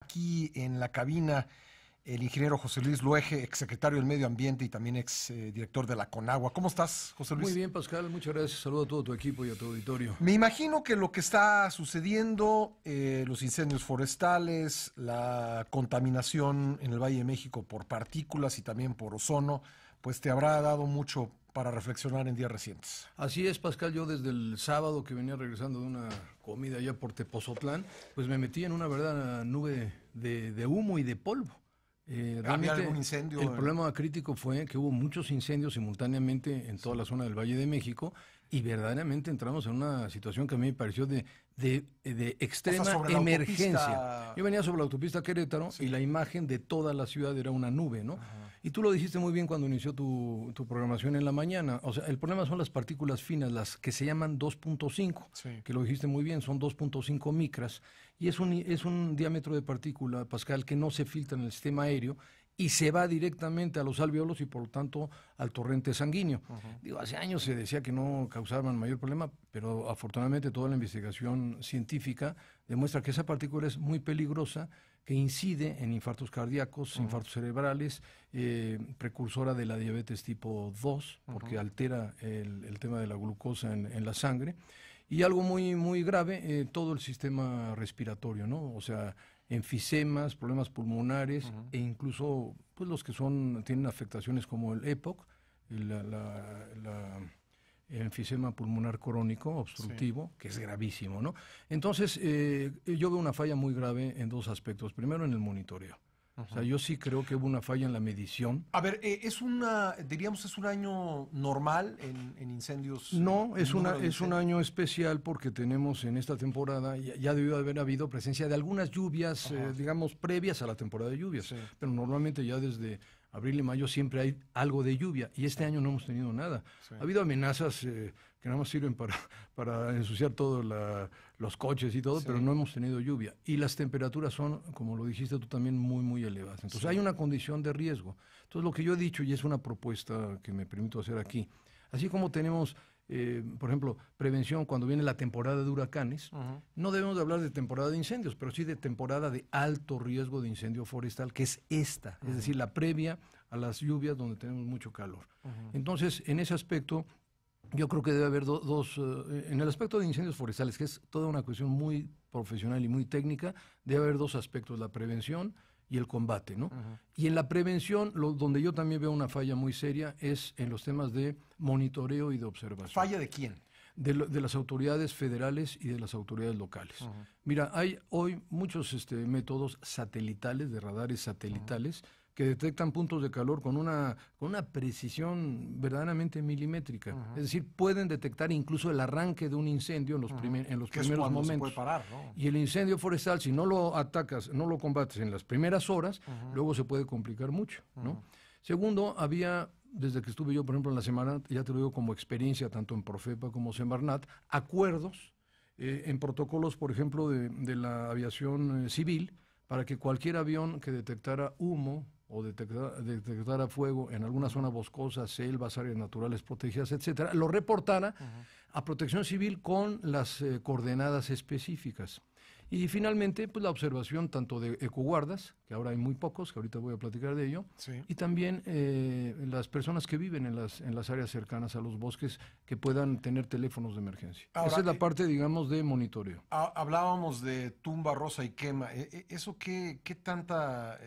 Aquí en la cabina, el ingeniero José Luis Luege, exsecretario del Medio Ambiente y también exdirector eh, director de la Conagua. ¿Cómo estás, José Luis? Muy bien, Pascal, muchas gracias. Saludo a todo tu equipo y a tu auditorio. Me imagino que lo que está sucediendo, eh, los incendios forestales, la contaminación en el Valle de México por partículas y también por ozono, pues te habrá dado mucho para reflexionar en días recientes. Así es, Pascal. Yo desde el sábado que venía regresando de una comida allá por Tepozotlán, pues me metí en una verdadera nube de, humo y de polvo. Eh, algún incendio? El problema crítico fue que hubo muchos incendios simultáneamente en toda la zona del Valle de México y verdaderamente entramos en una situación que a mí me pareció de, de, extrema emergencia. Yo venía sobre la autopista Querétaro y la imagen de toda la ciudad era una nube, ¿no? Y tú lo dijiste muy bien cuando inició tu, programación en la mañana. O sea, el problema son las partículas finas, las que se llaman 2.5, que lo dijiste muy bien, son 2.5 micras. Y es un, es un diámetro de partícula, Pascal, que no se filtra en el sistema aéreo y se va directamente a los alveolos y por lo tanto al torrente sanguíneo. Digo, hace años se decía que no causaban mayor problema, pero afortunadamente toda la investigación científica demuestra que esa partícula es muy peligrosa que incide en infartos cardíacos, infartos cerebrales, eh, precursora de la diabetes tipo 2, porque altera el, tema de la glucosa en, la sangre. Y algo muy, muy grave, eh, todo el sistema respiratorio, ¿no? O sea, enfisemas, problemas pulmonares e incluso pues, los que son, tienen afectaciones como el EPOC, la enfisema pulmonar crónico obstructivo, que es gravísimo, ¿no? Entonces, eh, yo veo una falla muy grave en dos aspectos. Primero, en el monitoreo. O sea, yo sí creo que hubo una falla en la medición. A ver, eh, es una, diríamos, es un año normal en, incendios. No, es, una, es un año especial porque tenemos en esta temporada, ya, debió haber habido presencia de algunas lluvias, eh, digamos, previas a la temporada de lluvias. Pero normalmente ya desde abril y mayo siempre hay algo de lluvia y este año no hemos tenido nada. Ha habido amenazas eh, que nada más sirven para, ensuciar todos los coches y todo, pero no hemos tenido lluvia. Y las temperaturas son, como lo dijiste tú también, muy, muy elevadas. Entonces hay una condición de riesgo. Entonces lo que yo he dicho, y es una propuesta que me permito hacer aquí, así como tenemos eh, por ejemplo, prevención cuando viene la temporada de huracanes, no debemos hablar de temporada de incendios, pero sí de temporada de alto riesgo de incendio forestal, que es esta, es decir, la previa a las lluvias donde tenemos mucho calor. Entonces, en ese aspecto, yo creo que debe haber dos, eh, en el aspecto de incendios forestales, que es toda una cuestión muy profesional y muy técnica, debe haber dos aspectos, la prevención y el combate, ¿no? Y en la prevención, donde yo también veo una falla muy seria, es en los temas de monitoreo y de observación. ¿Falla de quién? De, las autoridades federales y de las autoridades locales. Mira, hay hoy muchos este, métodos satelitales, de radares satelitales, que detectan puntos de calor con una, precisión verdaderamente milimétrica. Es decir, pueden detectar incluso el arranque de un incendio en los, en los primeros momentos. Y el incendio forestal, si no lo atacas, no lo combates en las primeras horas, luego se puede complicar mucho. ¿no? Segundo, había desde que estuve yo, por ejemplo, en la semana, ya te lo digo como experiencia, tanto en Profepa como en Semarnat, acuerdos eh, en protocolos, por ejemplo, de, la aviación eh, civil, para que cualquier avión que detectara humo, o detectara, detectara fuego en alguna zona boscosa, selvas, áreas naturales protegidas, etcétera, lo reportara a Protección Civil con las eh, coordenadas específicas. Y finalmente, pues la observación tanto de ecoguardas, que ahora hay muy pocos, que ahorita voy a platicar de ello, y también eh, las personas que viven en las, en las áreas cercanas a los bosques que puedan tener teléfonos de emergencia. Esa es la eh, parte, digamos, de monitoreo. Hablábamos de tumba rosa y quema. E, e, ¿Eso qué, qué tanta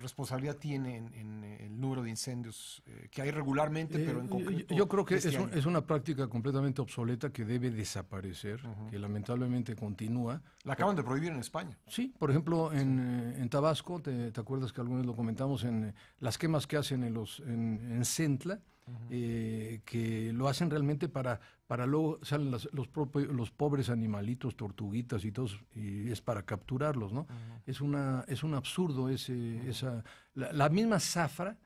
responsabilidad tiene en, eh, el número de incendios eh, que hay regularmente, pero en eh, concreto? Yo creo que este es, una práctica completamente obsoleta que debe desaparecer, que lamentablemente continúa. La acaban de prohibir en España. Sí, por ejemplo, en, Tabasco, te, acuerdas que algunos lo comentamos, en las quemas que hacen en, los, en, Centla, eh, que lo hacen realmente para, para luego salen los, los, pobres animalitos, tortuguitas y todos, y es para capturarlos, ¿no? Es una, es un absurdo ese, esa, la, misma zafra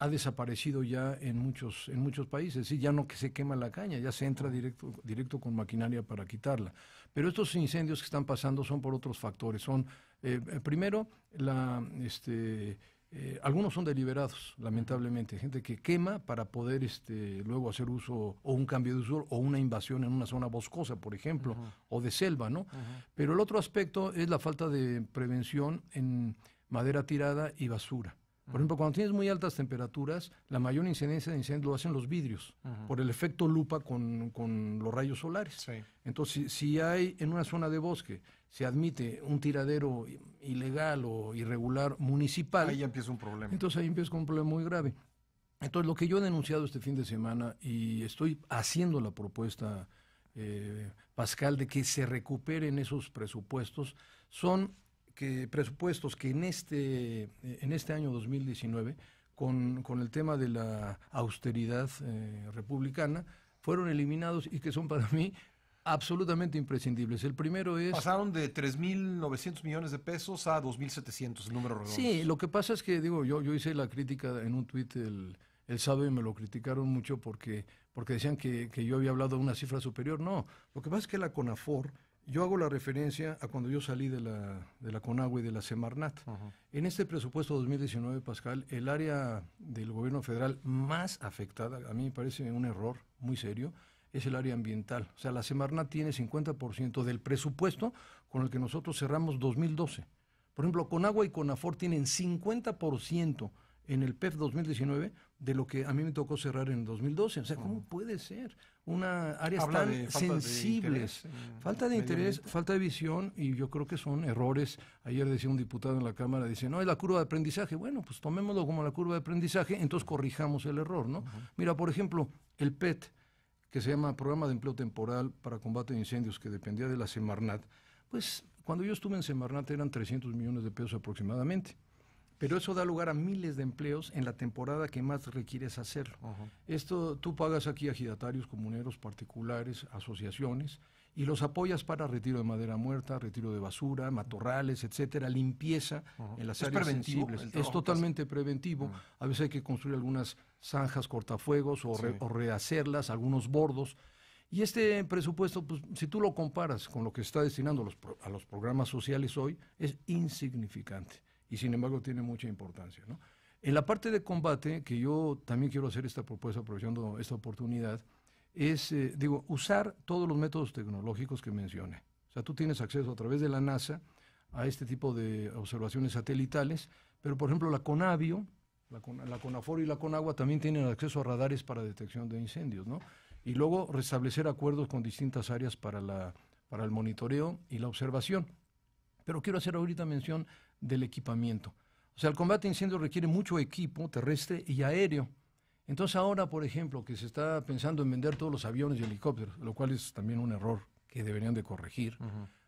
ha desaparecido ya en muchos, en muchos países, ya no que se quema la caña, ya se entra directo, directo con maquinaria para quitarla. Pero estos incendios que están pasando son por otros factores, son, eh, primero, la, este, eh, algunos son deliberados, lamentablemente, gente que quema para poder este, luego hacer uso o un cambio de uso o una invasión en una zona boscosa, por ejemplo, o de selva, ¿no? Pero el otro aspecto es la falta de prevención en madera tirada y basura. Por ejemplo, cuando tienes muy altas temperaturas, la mayor incidencia de incendio lo hacen los vidrios, por el efecto lupa con, los rayos solares. Entonces, si hay en una zona de bosque se admite un tiradero ilegal o irregular municipal. Ahí ya empieza un problema. Entonces ahí empieza un problema muy grave. Entonces lo que yo he denunciado este fin de semana y estoy haciendo la propuesta, eh, Pascal, de que se recuperen esos presupuestos, son que presupuestos que en este, en este año 2019, con, con el tema de la austeridad eh, republicana, fueron eliminados y que son para mí absolutamente imprescindibles. El primero es... Pasaron de 3.900 millones de pesos a 2.700, el número redondo. Sí, lo que pasa es que, digo, yo, yo hice la crítica en un tuit el, el sábado y me lo criticaron mucho porque, porque decían que, que yo había hablado de una cifra superior. No, lo que pasa es que la CONAFOR, yo hago la referencia a cuando yo salí de la, de la CONAGUA y de la Semarnat. En este presupuesto 2019, Pascal, el área del gobierno federal más afectada, a mí me parece un error muy serio, es el área ambiental. O sea, la Semarna tiene 50% del presupuesto con el que nosotros cerramos 2012. Por ejemplo, Conagua y Conafor tienen 50% en el PEF 2019 de lo que a mí me tocó cerrar en 2012. O sea, ¿cómo puede ser? Una área tan sensibles. falta de interés, eh, falta de visión y yo creo que son errores. Ayer decía un diputado en la Cámara, dice, no, es la curva de aprendizaje. Bueno, pues tomémoslo como la curva de aprendizaje, entonces corrijamos el error, ¿no? Mira, por ejemplo, el PET que se llama Programa de Empleo Temporal para Combate de Incendios, que dependía de la Semarnat, pues cuando yo estuve en Semarnat eran 300 millones de pesos aproximadamente. Pero eso da lugar a miles de empleos en la temporada que más requieres hacerlo. Esto tú pagas aquí a ejidatarios, comuneros particulares, asociaciones, y los apoyas para retiro de madera muerta, retiro de basura, matorrales, etcétera, limpieza en las ¿Es áreas Es totalmente preventivo. A veces hay que construir algunas zanjas cortafuegos o, rehacerlas, algunos bordos. Y este presupuesto, pues, si tú lo comparas con lo que está destinando a los programas sociales hoy, es insignificante y sin embargo tiene mucha importancia. En la parte de combate, que yo también quiero hacer esta propuesta aprovechando esta oportunidad, es, eh, digo, usar todos los métodos tecnológicos que mencioné. O sea, tú tienes acceso a través de la NASA a este tipo de observaciones satelitales, pero por ejemplo la Conavio, la, Conafor y la Conagua también tienen acceso a radares para detección de incendios, ¿no? Y luego restablecer acuerdos con distintas áreas para, la, para el monitoreo y la observación. Pero quiero hacer ahorita mención del equipamiento. O sea, el combate a incendios requiere mucho equipo terrestre y aéreo. Entonces ahora, por ejemplo, que se está pensando en vender todos los aviones y helicópteros, lo cual es también un error que deberían de corregir,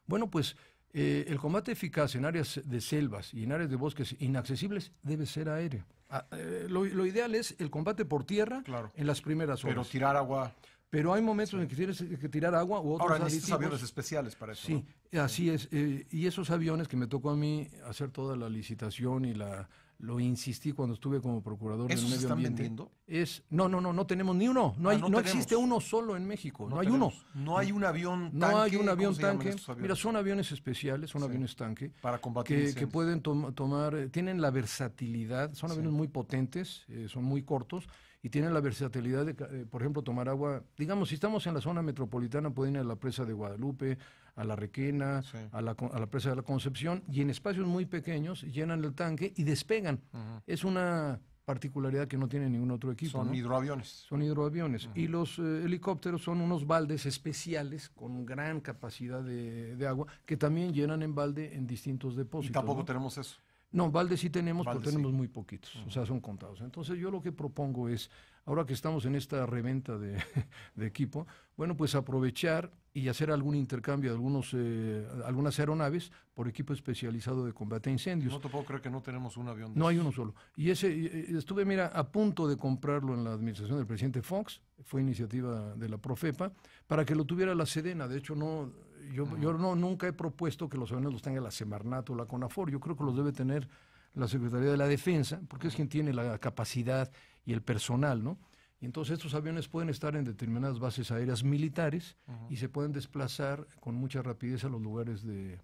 bueno, pues eh, el combate eficaz en áreas de selvas y en áreas de bosques inaccesibles debe ser aéreo. Ah, eh, lo, ideal es el combate por tierra en las primeras horas. Pero tirar agua pero hay momentos en que tienes que tirar agua u otros Ahora, necesitas aviones especiales para eso. Sí, así es. Eh, y esos aviones que me tocó a mí hacer toda la licitación y la lo insistí cuando estuve como procurador del medio ambiente. Vendiendo? Es no, no, no, no tenemos ni uno, no ah, hay, no, existe uno solo en México, no, hay uno. No hay un avión tanque. No hay un avión tanque. Mira, son aviones especiales, son aviones tanque para combatir que, que pueden tomar, eh, tienen la versatilidad, son aviones muy potentes, eh, son muy cortos y tiene la versatilidad de, eh, por ejemplo, tomar agua. Digamos, si estamos en la zona metropolitana, pueden ir a la presa de Guadalupe, a la Requena, a, la, a, la, presa de la Concepción, y en espacios muy pequeños llenan el tanque y despegan. Es una particularidad que no tiene ningún otro equipo. Son hidroaviones. Son hidroaviones. Y los eh, helicópteros son unos baldes especiales con gran capacidad de, agua que también llenan en balde en distintos depósitos. Y tampoco tenemos eso. No, Valde sí tenemos, pero tenemos muy poquitos, o sea, son contados. Entonces yo lo que propongo es, ahora que estamos en esta reventa de, equipo, bueno, pues aprovechar y hacer algún intercambio de algunos, eh, algunas aeronaves por equipo especializado de combate a incendios. No te puedo creer que no tenemos un avión. no hay uno solo. Y ese, estuve, mira, a punto de comprarlo en la administración del presidente Fox, fue iniciativa de la Profepa, para que lo tuviera la Sedena. De hecho, no yo, no, nunca he propuesto que los aviones los tenga la Semarnat o la CONAFOR. Yo creo que los debe tener la Secretaría de la Defensa, porque es quien tiene la capacidad y el personal, ¿no? Y entonces estos aviones pueden estar en determinadas bases aéreas militares y se pueden desplazar con mucha rapidez a los lugares de,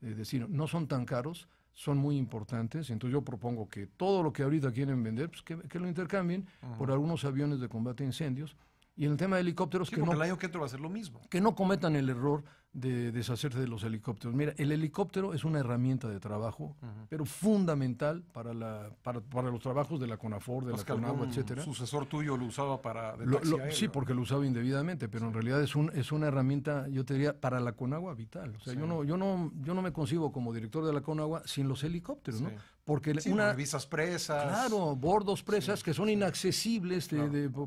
destino. No son tan caros, son muy importantes. Entonces yo propongo que todo lo que ahorita quieren vender, pues que, lo intercambien por algunos aviones de combate a incendios. Y en el tema de helicópteros, que no... el año que va a lo mismo. Que no cometan el error de deshacerse de los helicópteros. Mira, el helicóptero es una herramienta de trabajo, pero fundamental para, la, para, para, los trabajos de la CONAFOR, de la CONAGUA, etcétera. sucesor tuyo lo usaba para... De sí, porque lo usaba indebidamente, pero en realidad es, un, es una herramienta, yo te diría, para la CONAGUA vital. O sea, yo, no, yo, no, yo no me concibo como director de la CONAGUA sin los helicópteros, ¿no? Porque una... visas presas. Claro, bordos presas que son inaccesibles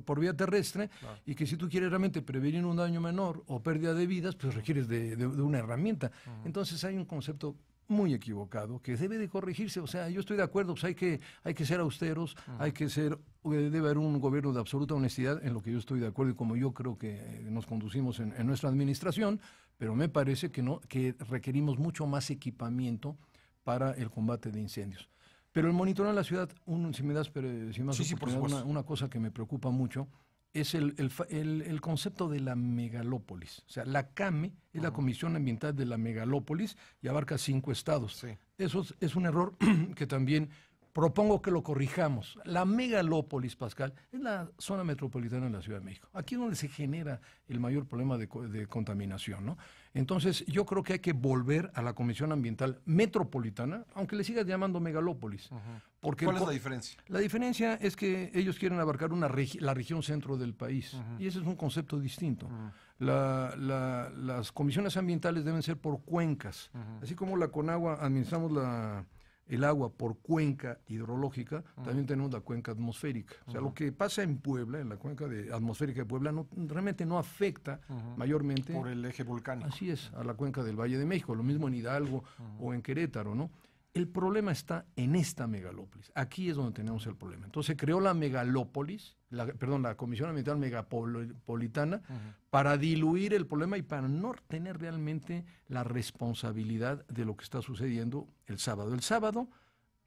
por, vía terrestre y que si tú quieres realmente prevenir un daño menor o pérdida de vidas, pues requieres de de, una herramienta. Entonces hay un concepto muy equivocado, que debe de corregirse. O sea, yo estoy de acuerdo, pues, hay que, hay que ser austeros, hay que ser, eh, debe haber un gobierno de absoluta honestidad, en lo que yo estoy de acuerdo y como yo creo que eh, nos conducimos en, nuestra administración, pero me parece que, no, que requerimos mucho más equipamiento para el combate de incendios. Pero el monitorar la ciudad, si me das, pero, eh, una, cosa que me preocupa mucho, es el, el, concepto de la megalópolis. O sea, la CAME es la Comisión Ambiental de la Megalópolis y abarca cinco estados. Eso es, un error que también propongo que lo corrijamos. La megalópolis, Pascal, es la zona metropolitana de la Ciudad de México. Aquí es donde se genera el mayor problema de, contaminación, ¿no? Entonces, yo creo que hay que volver a la Comisión Ambiental Metropolitana, aunque le sigas llamando megalópolis. ¿Cuál es la diferencia? La diferencia es que ellos quieren abarcar la región centro del país, y ese es un concepto distinto. las comisiones ambientales deben ser por cuencas, así como la Conagua administramos la el agua por cuenca hidrológica, también tenemos la cuenca atmosférica. O sea, lo que pasa en Puebla, en la cuenca de, atmosférica de Puebla, no, realmente no afecta mayormente... Por el eje volcánico. Así es, a la cuenca del Valle de México, lo mismo en Hidalgo o en Querétaro, ¿no? El problema está en esta megalópolis. Aquí es donde tenemos el problema. Entonces se creó la megalópolis, la, perdón, la Comisión Ambiental Megapolitana, para diluir el problema y para no tener realmente la responsabilidad de lo que está sucediendo el sábado. El sábado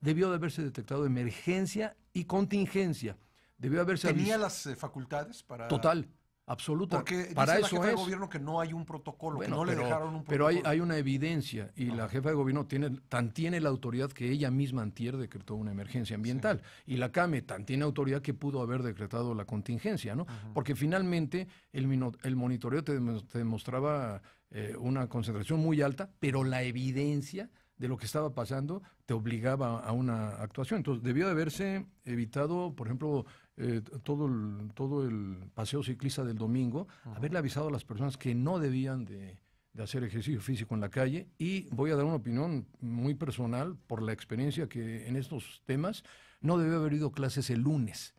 debió de haberse detectado emergencia y contingencia. Debió haberse ¿Tenía las eh, facultades para...? Total absoluta. Porque para dice eso la jefa es. de gobierno que no hay un protocolo, que no le dejaron un protocolo. Pero hay, hay una evidencia y la jefa de gobierno tiene, tan tiene la autoridad que ella misma antier decretó una emergencia ambiental. Y la CAME tan tiene autoridad que pudo haber decretado la contingencia, ¿no? Porque finalmente el, el monitoreo te, demostraba eh, una concentración muy alta, pero la evidencia de lo que estaba pasando te obligaba a una actuación. Entonces, debió de haberse evitado, por ejemplo, eh, todo, el, todo el paseo ciclista del domingo, haberle avisado a las personas que no debían de, hacer ejercicio físico en la calle y voy a dar una opinión muy personal por la experiencia que en estos temas no debe haber ido clases el lunes.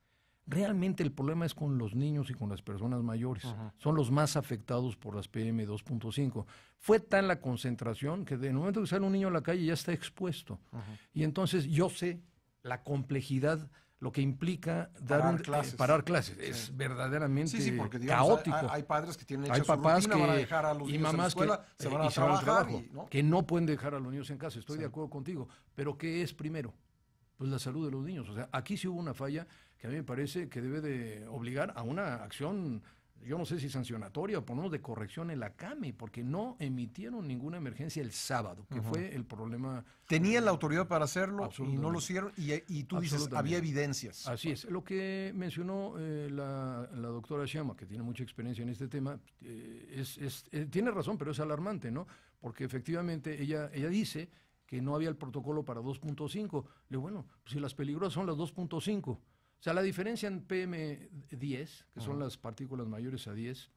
Realmente el problema es con los niños y con las personas mayores. Son los más afectados por las PM 2.5. Fue tan la concentración que de momento que sale un niño a la calle ya está expuesto. Y entonces yo sé la complejidad lo que implica dar parar, eh, clases. Es verdaderamente caótico. Hay, padres que tienen papás que, van dejar niños en la escuela, que, eh, se van a trabajar, trabajo, que no pueden dejar a los niños en casa. Estoy de acuerdo contigo. Pero ¿qué es primero? Pues la salud de los niños. O sea, aquí sí hubo una falla que a mí me parece que debe de obligar a una acción yo no sé si sancionatoria o ponemos de corrección en la CAME, porque no emitieron ninguna emergencia el sábado, que fue el problema. Tenían la autoridad para hacerlo y no lo hicieron, y, tú dices, había evidencias. Así es. Lo que mencionó eh, la, doctora Shama, que tiene mucha experiencia en este tema, eh, es, eh, tiene razón, pero es alarmante, ¿no? Porque efectivamente ella, ella dice que no había el protocolo para 2.5. Le digo, bueno, pues si las peligrosas son las 2.5 o sea, la diferencia en PM10, que son las partículas mayores a 10,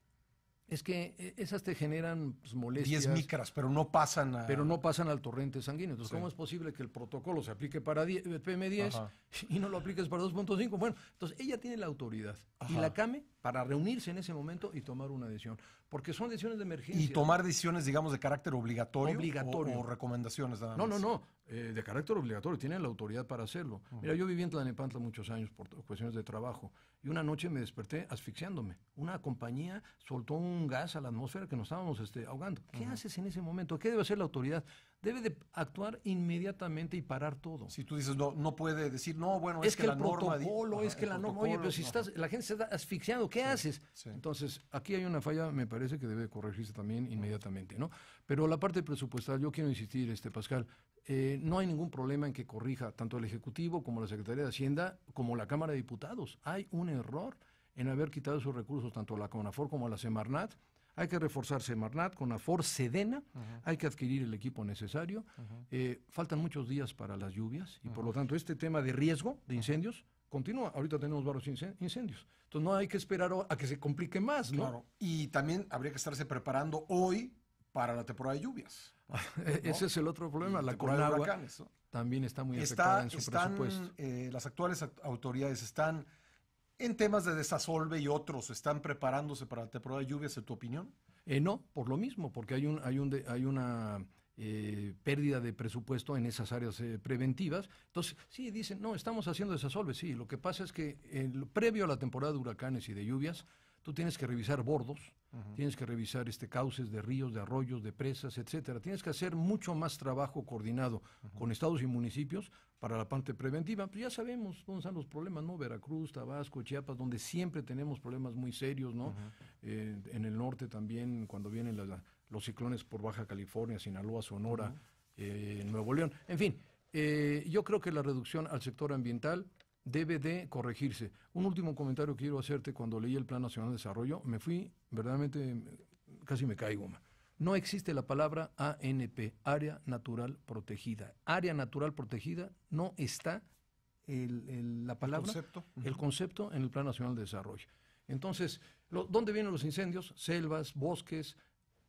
es que eh, esas te generan pues, molestias. 10 micras, pero no pasan a... Pero no pasan al torrente sanguíneo. Entonces, ¿cómo es posible que el protocolo se aplique para eh, PM10 y no lo apliques para 2.5? Bueno, entonces ella tiene la autoridad. Y la CAME para reunirse en ese momento y tomar una decisión. Porque son decisiones de emergencia. Y tomar decisiones, digamos, de carácter obligatorio, obligatorio. O, recomendaciones No, no, no, eh, de carácter obligatorio, tienen la autoridad para hacerlo. Mira, yo viví en Tlanepantla muchos años por cuestiones de trabajo y una noche me desperté asfixiándome. Una compañía soltó un gas a la atmósfera que nos estábamos este, ahogando. ¿Qué haces en ese momento? ¿Qué debe hacer la autoridad? Debe de actuar inmediatamente y parar todo. Si tú dices, no, no puede decir, no, bueno, es, que, la norma... Es que el protocolo, es que la norma... Oye, pero si estás, la gente se está asfixiando, ¿qué haces? Entonces, aquí hay una falla, me parece que debe corregirse también inmediatamente, ¿no? Pero la parte presupuestal, yo quiero insistir, este Pascal, eh, no hay ningún problema en que corrija tanto el Ejecutivo como la Secretaría de Hacienda como la Cámara de Diputados. Hay un error en haber quitado esos recursos tanto a la CONAFOR como a la Semarnat hay que reforzarse Marnat con Afor Sedena, hay que adquirir el equipo necesario. Eh, faltan muchos días para las lluvias y por lo tanto este tema de riesgo de incendios continúa. Ahorita tenemos varios incendios. Entonces no hay que esperar a que se complique más, ¿no? Y también habría que estarse preparando hoy para la temporada de lluvias. E-, ese es el otro problema, la la de huracanes. también está muy afectada en su presupuesto. Eh, las actuales autoridades están en temas de desasolve y otros, ¿están preparándose para la temporada de lluvias, en tu opinión? Eh, no, por lo mismo, porque hay, un, hay, hay una eh, pérdida de presupuesto en esas áreas eh, preventivas. Entonces, sí, dicen, no, estamos haciendo desasolve, sí. Lo que pasa es que previo a la temporada de huracanes y de lluvias, Tú tienes que revisar bordos, tienes que revisar este cauces de ríos, de arroyos, de presas, etcétera. Tienes que hacer mucho más trabajo coordinado con estados y municipios para la parte preventiva. Pues ya sabemos dónde están los problemas, ¿no? Veracruz, Tabasco, Chiapas, donde siempre tenemos problemas muy serios, ¿no? Eh, en el norte también, cuando vienen los ciclones por Baja California, Sinaloa, Sonora, eh, Nuevo León. En fin, eh, yo creo que la reducción al sector ambiental debe de corregirse. Un último comentario que quiero hacerte cuando leí el Plan Nacional de Desarrollo, me fui, verdaderamente, casi me caigo. No existe la palabra ANP, Área Natural Protegida. Área Natural Protegida no está la palabra, el concepto. en el Plan Nacional de Desarrollo. Entonces, ¿dónde vienen los incendios? Selvas, bosques,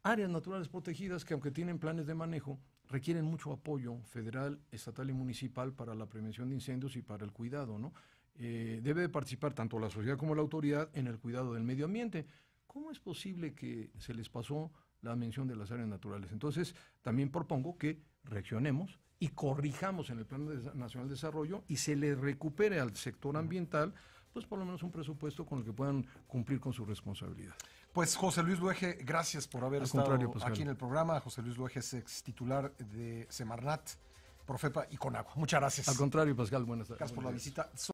áreas naturales protegidas que aunque tienen planes de manejo, requieren mucho apoyo federal, estatal y municipal para la prevención de incendios y para el cuidado, ¿no? Eh, debe participar tanto la sociedad como la autoridad en el cuidado del medio ambiente. ¿Cómo es posible que se les pasó la mención de las áreas naturales? Entonces, también propongo que reaccionemos y corrijamos en el Plan Nacional de Desarrollo y se le recupere al sector ambiental, pues por lo menos un presupuesto con el que puedan cumplir con su responsabilidad. Pues José Luis Luege, gracias por haber estado pues, aquí en el programa. José Luis Luege es ex titular de Semarnat, Profepa y Conagua. Muchas gracias. Al contrario, Pascal, buenas tardes. Gracias por la visita.